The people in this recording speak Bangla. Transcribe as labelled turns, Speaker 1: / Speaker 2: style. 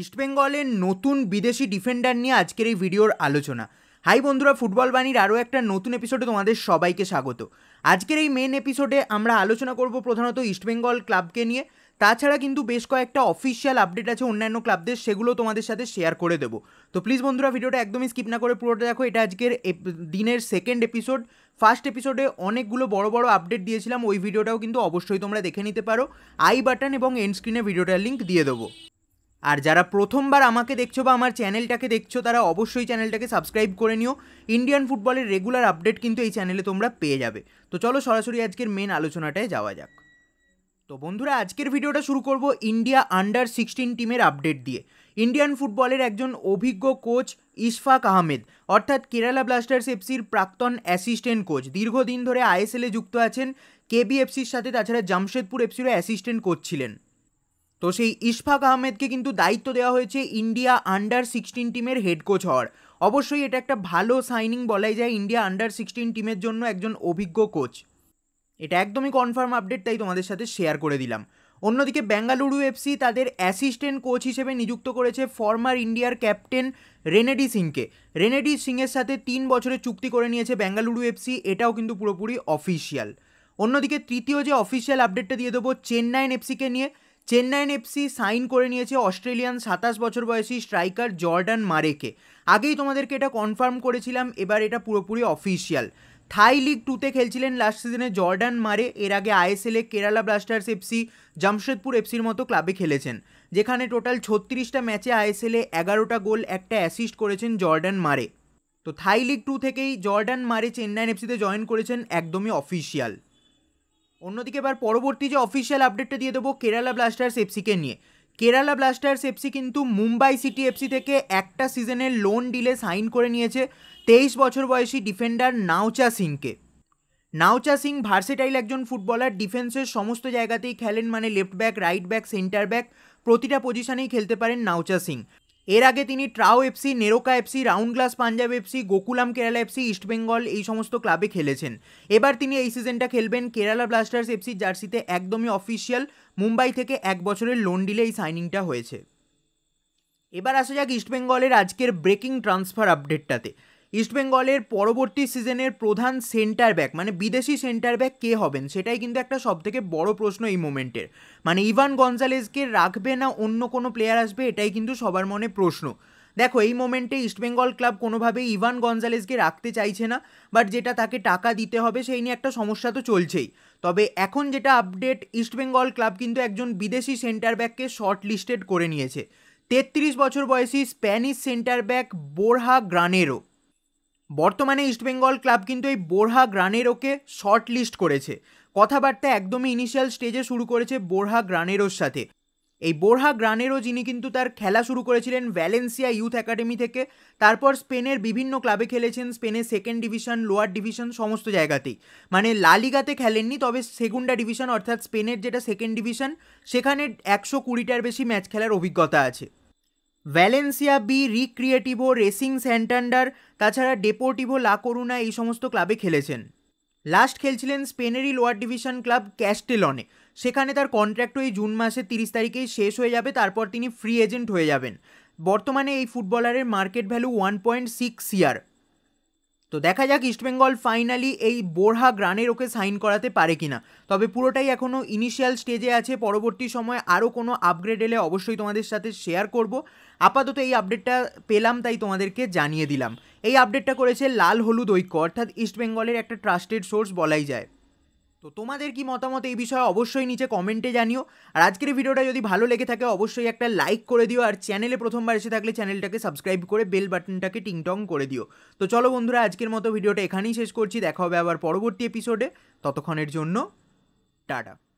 Speaker 1: ইস্টবেঙ্গলের নতুন বিদেশি ডিফেন্ডার নিয়ে আজকের এই ভিডিওর আলোচনা হাই বন্ধুরা ফুটবল বাণীর আরও একটা নতুন এপিসোডে তোমাদের সবাইকে স্বাগত আজকের এই মেন এপিসোডে আমরা আলোচনা করব প্রধানত ইস্টবেঙ্গল ক্লাবকে নিয়ে তাছাড়া কিন্তু বেশ কয়েকটা অফিসিয়াল আপডেট আছে অন্যান্য ক্লাবদের সেগুলো তোমাদের সাথে শেয়ার করে দেবো তো প্লিজ বন্ধুরা ভিডিওটা একদমই স্কিপ না করে পুরোটা দেখো এটা আজকের দিনের সেকেন্ড এপিসোড ফার্স্ট এপিসোডে অনেকগুলো বড় বড় আপডেট দিয়েছিলাম ওই ভিডিওটাও কিন্তু অবশ্যই তোমরা দেখে নিতে পারো আই বাটন এবং এন্ড স্ক্রিনে ভিডিওটার লিঙ্ক দিয়ে দেবো আর যারা প্রথমবার আমাকে দেখছো বা আমার চ্যানেলটাকে দেখছো তারা অবশ্যই চ্যানেলটাকে সাবস্ক্রাইব করে নিও ইন্ডিয়ান ফুটবলের রেগুলার আপডেট কিন্তু এই চ্যানেলে তোমরা পেয়ে যাবে তো চলো সরাসরি আজকের মেন আলোচনাটায় যাওয়া যাক তো বন্ধুরা আজকের ভিডিওটা শুরু করব ইন্ডিয়া আন্ডার সিক্সটিন টিমের আপডেট দিয়ে ইন্ডিয়ান ফুটবলের একজন অভিজ্ঞ কোচ ইশফাক আহমেদ অর্থাৎ কেরালা ব্লাস্টার্স এফসির প্রাক্তন অ্যাসিস্ট্যান্ট কোচ দীর্ঘদিন ধরে আইএসএলে যুক্ত আছেন কেবিএফসির সাথে তাছাড়া জামশেদপুর এফসিরও অ্যাসিস্ট্যান্ট কোচ ছিলেন তো সেই ইশফাক আহমেদকে কিন্তু দায়িত্ব দেওয়া হয়েছে ইন্ডিয়া আন্ডার সিক্সটিন টিমের হেড কোচ হওয়ার অবশ্যই এটা একটা ভালো সাইনিং বলাই যায় ইন্ডিয়া আন্ডার সিক্সটিন টিমের জন্য একজন অভিজ্ঞ কোচ এটা একদমই কনফার্ম আপডেট তাই তোমাদের সাথে শেয়ার করে দিলাম অন্যদিকে বেঙ্গালুরু এফসি তাদের অ্যাসিস্ট্যান্ট কোচ হিসেবে নিযুক্ত করেছে ফর্মার ইন্ডিয়ার ক্যাপ্টেন রেনেডি সিংকে রেনেডি সিংয়ের সাথে তিন বছরের চুক্তি করে নিয়েছে বেঙ্গালুরু এফসি এটাও কিন্তু পুরোপুরি অফিসিয়াল অন্যদিকে তৃতীয় যে অফিসিয়াল আপডেটটা দিয়ে দেবো চেন্নাইন এফসিকে নিয়ে চেন্নাইন এফসি সাইন করে নিয়েছে অস্ট্রেলিয়ান সাতাশ বছর বয়সী স্ট্রাইকার জর্ডান মারেকে আগেই তোমাদেরকে এটা কনফার্ম করেছিলাম এবার এটা পুরোপুরি অফিসিয়াল থাই লিগ টুতে খেলছিলেন লাস্ট সিজনে জর্ডান মারে এর আগে আইএসএলে কেরালা ব্লাস্টার্স এফসি জামশেদপুর এফসির মতো ক্লাবে খেলেছেন যেখানে টোটাল ছত্রিশটা ম্যাচে আইএসএলে এগারোটা গোল একটা অ্যাসিস্ট করেছেন জর্ডান মারে তো থাই লিগ টু থেকেই জর্ডান মারে চেন্নাইন এফসিতে জয়েন করেছেন একদমই অফিসিয়াল অন্যদিকে এবার পরবর্তী যে অফিসিয়াল আপডেটটা দিয়ে দেবো কেরালা ব্লাস্টার্স এফসিকে নিয়ে কেরালা ব্লাস্টার্স এফসি কিন্তু মুম্বাই সিটি এফসি থেকে একটা সিজনের লোন ডিলে সাইন করে নিয়েছে তেইশ বছর বয়সী ডিফেন্ডার নাওচা সিংকে নাওচা সিং ভার্সেটাইল একজন ফুটবলার ডিফেন্সের সমস্ত জায়গাতেই খেলেন মানে left back right back centre back প্রতিটা পজিশনেই খেলতে পারেন নাওচা সিং এর আগে তিনি TRAU FC NEROCA FC round glass Punjab FC Gokulam Kerala FC East Bengal এই সমস্ত ক্লাবে খেলেছেন এবার তিনি এই সিজনটা খেলবেন কেরালা ব্লাস্টার্স এফসি জার্সিতে একদমই অফিসিয়াল মুম্বাই থেকে এক বছরের লোন ডিলে এই সাইনিংটা হয়েছে এবার আসা যাক ইস্টবেঙ্গলের আজকের ব্রেকিং ট্রান্সফার আপডেটটাতে ইস্টবেঙ্গলের পরবর্তী সিজনের প্রধান সেন্টার ব্যাক মানে বিদেশি সেন্টার ব্যাক কে হবেন সেটাই কিন্তু একটা সবথেকে বড় প্রশ্ন এই মোমেন্টের মানে ইভান গঞ্জালেজকে রাখবে না অন্য কোনো প্লেয়ার আসবে এটাই কিন্তু সবার মনে প্রশ্ন দেখো এই মোমেন্টে ইস্টবেঙ্গল ক্লাব কোনোভাবেই ইভান গঞ্জালেসকে রাখতে চাইছে না বাট যেটা তাকে টাকা দিতে হবে সেই নিয়ে একটা সমস্যা তো চলছেই তবে এখন যেটা আপডেট ইস্টবেঙ্গল ক্লাব কিন্তু একজন বিদেশি সেন্টার ব্যাককে শর্ট লিস্টেড করে নিয়েছে তেত্রিশ বছর বয়সী Spanish centre back Borja Granero বর্তমানে ইস্টবেঙ্গল ক্লাব কিন্তু এই বোরহা গ্রানেরোকে শর্ট লিস্ট করেছে কথাবার্তা একদমই ইনিশিয়াল স্টেজে শুরু করেছে বোরহা গ্রানেরোর সাথে এই বোরহা গ্রানেরো যিনি কিন্তু তার খেলা শুরু করেছিলেন ভ্যালেন্সিয়া ইউথ একাডেমি থেকে তারপর স্পেনের বিভিন্ন ক্লাবে খেলেছেন স্পেনের সেকেন্ড ডিভিশন লোয়ার ডিভিশন সমস্ত জায়গাতেই মানে লালিগাতে খেলেননি তবে সেগুন্ডা ডিভিশন অর্থাৎ স্পেনের যেটা সেকেন্ড ডিভিশন সেখানে একশো কুড়িটার বেশি ম্যাচ খেলার অভিজ্ঞতা আছে Valencia B Recreativo Racing Santander তাছাড়া ডেপোর্টিভো করুনা এই সমস্ত ক্লাবে খেলেছেন লাস্ট খেলছিলেন স্পেনেরই লোয়ার ডিভিশন ক্লাব ক্যাস্টেলনে সেখানে তার কন্ট্র্যাক্ট ওই জুন মাসের তিরিশ তারিখেই শেষ হয়ে যাবে তারপর তিনি ফ্রি এজেন্ট হয়ে যাবেন বর্তমানে এই ফুটবলারের market value one point six year তো দেখা যাক ইস্টবেঙ্গল ফাইনালি এই বোরহা গ্রানের ওকে সাইন করাতে পারে কিনা তবে পুরোটাই এখনও ইনিশিয়াল স্টেজে আছে পরবর্তী সময়ে আরও কোনো আপগ্রেড এলে অবশ্যই তোমাদের সাথে শেয়ার করব আপাতত এই আপডেটটা পেলাম তাই তোমাদেরকে জানিয়ে দিলাম এই আপডেটটা করেছে লাল হলুদ ঐক্য অর্থাৎ ইস্টবেঙ্গলের একটা ট্রাস্টেড সোর্স বলাই যায় তো তোমাদের কি মতামত এই বিষয়ে অবশ্যই নিচে কমেন্টে জানিও আর আজকের ভিডিওটা যদি ভালো লেগে থাকে অবশ্যই একটা লাইক করে দিও আর চ্যানেলে প্রথমবার এসে থাকলে চ্যানেলটাকে সাবস্ক্রাইব করে বেল বাটনটাকে টিংটং করে দিও তো চলো বন্ধুরা আজকের মতো ভিডিওটা এখানেই শেষ করছি দেখা হবে আবার পরবর্তী এপিসোডে ততক্ষণের জন্য টাটা